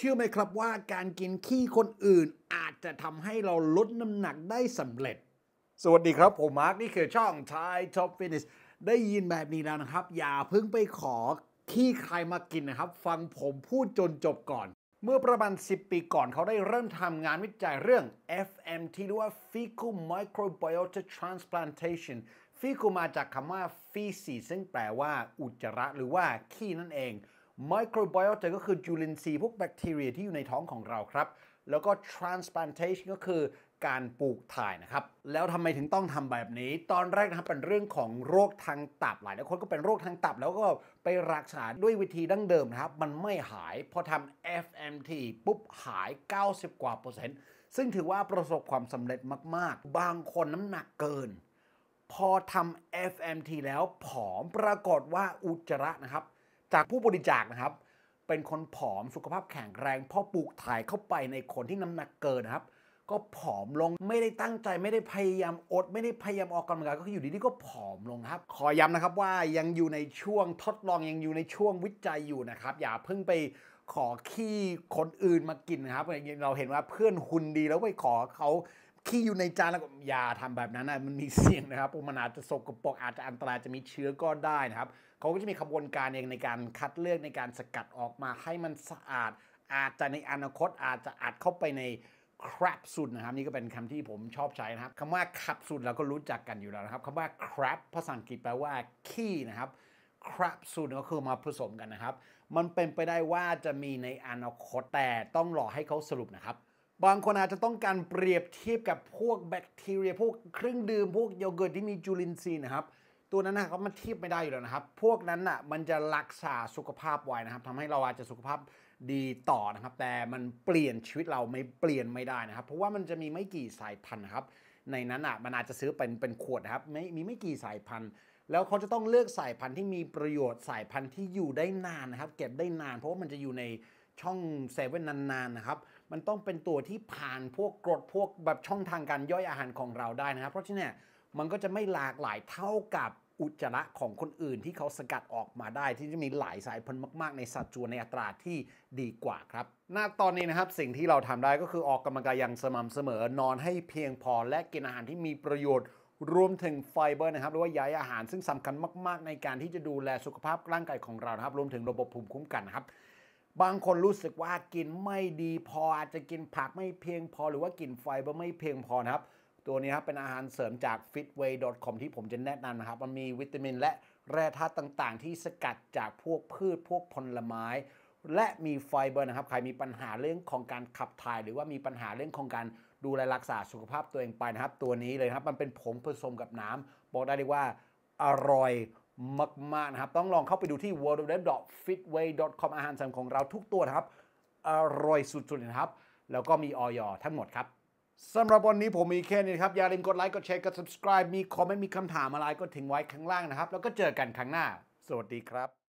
ชื่อไหมครับว่าการกินขี้คนอื่น อาจจะทำให้เราลดน้ำหนักได้สำเร็จ สวัสดีครับ ผมมาร์คนี่คือช่อง Thai Top Fitness ได้ยินแบบนี้แล้วนะครับ อย่าเพิ่งไปขอขี้ใครมากินนะครับ ฟังผมพูดจนจบก่อน เมื่อประมาณ10 ปีก่อนเขาได้เริ่มทำงานวิจัยเรื่อง FMT หรือว่า Fecal Microbiota Transplantation ฟีกูมาจากคำว่าฟีซีซึ่งแปลว่าอุจจาระหรือว่าขี้นั่นเองมโครไบโอต a ก็คือจุลินทรีย์พวกแบคทีเรีย ที่อยู่ในท้องของเราครับ แล้วก็ transplantation ก็คือการปลูกถ่ายนะครับ แล้วทำไมถึงต้องทำแบบนี้ ตอนแรกนะครับเป็นเรื่องของโรคทางตับหลายคนก็เป็นโรคทางตับแล้วก็ไปรักษาด้วยวิธีดั้งเดิมนะครับ มันไม่หายพอทำ FMT ปุ๊บหาย 90 กว่าเปอร์เซ็นต์ซึ่งถือว่าประสบความสำเร็จมากๆ บางคนน้ำหนักเกิน พอทำ FMT แล้วผอมปรากฏว่าอุจจาระนะครับจากผู้บริจาคนะครับเป็นคนผอมสุขภาพแข็งแรงพอปลูกถ่ายเข้าไปในคนที่น้ำหนักเกินนะครับ ก็ผอมลงไม่ได้ตั้งใจ ไม่ได้พยายามอด ไม่ได้พยายามออกกำลังกายก็อยู่ดีๆก็ผอมลงครับ ขอย้ำนะครับว่ายังอยู่ในช่วงทดลองยังอยู่ในช่วงวิจัยอยู่นะครับ อย่าเพิ่งไปขอขี้คนอื่นมากินนะครับเราเห็นว่าเพื่อนหุ่นดีแล้วไปขอเขาขี้อยู่ในจานแล้วก็อย่าทำแบบนั้นนะมันมีเสี่ยงนะครับมันอาจจะสกปรกอาจจะอันตรายจะมีเชื้อก็ได้นะครับเขาก็จะมีขบวนการเองในการคัดเลือกในการสกัดออกมา ให้มันสะอาดอาจจะในอนาคตอาจจะอัดเข้าไปในครับสุดนะครับนี่ก็เป็นคำที่ผมชอบใช้นะครับคำว่าขับสุดเราก็รู้จักกันอยู่แล้วนะครับคำว่าคร a บภาษาอังกฤษแปลว่าขี้นะครับครับสุดก็คือมาผสมกันนะครับ มันเป็นไปได้ว่าจะมีในอนาคตแต่ต้องรอให้เขาสรุปนะครับบางคนอาจจะต้องการเปรียบเทียบกับพวกแบคทีเรียพวกเครื่องดื่มพวกโยเกิร์ตที่มีจุลินทรีย์นะครับตัวนั้นนะครับมันเทียบไม่ได้อยู่แล้วนะครับ พวกนั้นอ่ะมันจะรักษาสุขภาพไว้นะครับทำให้เราอาจจะสุขภาพดีต่อนะครับแต่มันเปลี่ยนชีวิตเราไม่เปลี่ยนไม่ได้นะครับ เพราะว่ามันจะมีไม่กี่สายพันธุ์ครับในนั้นอ่ะมันอาจจะซื้อเป็นเป็นขวดนะครับไม่มีไม่กี่สายพันธุ์ แล้วเขาจะต้องเลือกสายพันธุ์ที่มีประโยชน์สายพันธุ์ที่อยู่ได้นานนะครับเก็บได้นาน เพราะว่ามันจะอยู่ในช่องเซเว่นนานๆนะครับ มันต้องเป็นตัวที่ผ่านพวกกรดพวกแบบช่องทางการย่อยอาหารของเราได้นะครับ เพราะฉะนั้นมันก็จะไม่หลากหลายเท่ากับอุจจาระของคนอื่น ที่เขาสกัดออกมาได้ ที่จะมีหลายสายพันธุ์มากๆในสัดส่วนในอัตราที่ดีกว่าครับณตอนนี้นะครับสิ่งที่เราทำได้ก็คือออกกำลังกายอย่างสม่ำเสมอ นอนให้เพียงพอและกินอาหารที่มีประโยชน์รวมถึงไฟเบอร์นะครับ หรือว่าใยอาหารซึ่งสำคัญมากๆ ในการที่จะดูแลสุขภาพร่างกายของเรานะครับ รวมถึงระบบภูมิคุ้มกันนะครับบางคนรู้สึกว่ากินไม่ดีพออาจจะกินผักไม่เพียงพอหรือว่ากินไฟเบอร์ไม่เพียงพอนะครับตัวนี้ครับเป็นอาหารเสริมจาก fitway.com ที่ผมจะแนะนำนะครับมันมีวิตามินและแร่ธาตุต่างๆ ที่สกัดจากพวกพืชพวกผลไม้ และมีไฟเบอร์นะครับใครมีปัญหาเรื่องของการขับถ่าย หรือว่ามีปัญหาเรื่องของการดูแลรักษาสุขภาพตัวเองไปนะครับตัวนี้เลยครับมันเป็นผงผสมกับน้ำบอกได้เลยว่าอร่อยมากๆนะครับ ต้องลองเข้าไปดูที่ www.fitway.com อาหารเสริมของเราทุกตัวนะครับ อร่อยสุดๆนะครับ แล้วก็มีออยอทั้งหมดครับสำหรับวันนี้ผมมีแค่นี้ครับ อย่าลืมกดไลค์กดแชร์กด subscribe มีคอมเมนต์มีคำถามอะไรก็ทิ้งไว้ข้างล่างนะครับ แล้วก็เจอกันครั้งหน้า สวัสดีครับ